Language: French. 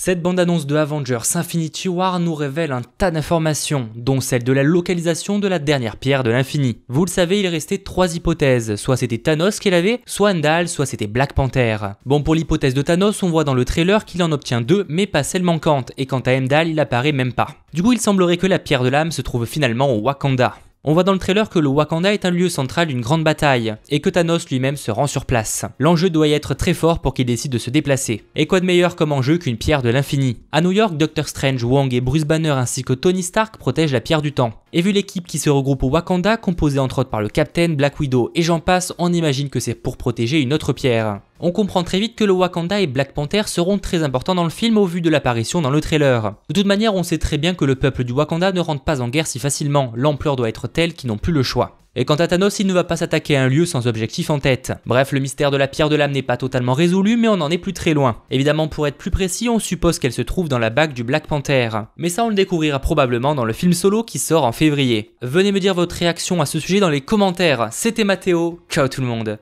Cette bande-annonce de Avengers Infinity War nous révèle un tas d'informations, dont celle de la localisation de la dernière pierre de l'infini. Vous le savez, il restait trois hypothèses, soit c'était Thanos qui l'avait, soit Andal, soit c'était Black Panther. Bon, pour l'hypothèse de Thanos, on voit dans le trailer qu'il en obtient deux, mais pas celle manquante, et quant à Endal, il apparaît même pas. Du coup, il semblerait que la pierre de l'âme se trouve finalement au Wakanda. On voit dans le trailer que le Wakanda est un lieu central d'une grande bataille, et que Thanos lui-même se rend sur place. L'enjeu doit y être très fort pour qu'il décide de se déplacer. Et quoi de meilleur comme enjeu qu'une pierre de l'infini À New York, Doctor Strange, Wong et Bruce Banner ainsi que Tony Stark protègent la pierre du temps. Et vu l'équipe qui se regroupe au Wakanda, composée entre autres par le Captain, Black Widow et j'en passe, on imagine que c'est pour protéger une autre pierre. On comprend très vite que le Wakanda et Black Panther seront très importants dans le film au vu de l'apparition dans le trailer. De toute manière, on sait très bien que le peuple du Wakanda ne rentre pas en guerre si facilement, l'ampleur doit être telle qu'ils n'ont plus le choix. Et quant à Thanos, il ne va pas s'attaquer à un lieu sans objectif en tête. Bref, le mystère de la pierre de l'âme n'est pas totalement résolu, mais on n'en est plus très loin. Évidemment, pour être plus précis, on suppose qu'elle se trouve dans la bague du Black Panther. Mais ça, on le découvrira probablement dans le film solo qui sort en février. Venez me dire votre réaction à ce sujet dans les commentaires. C'était Mathéo, ciao tout le monde.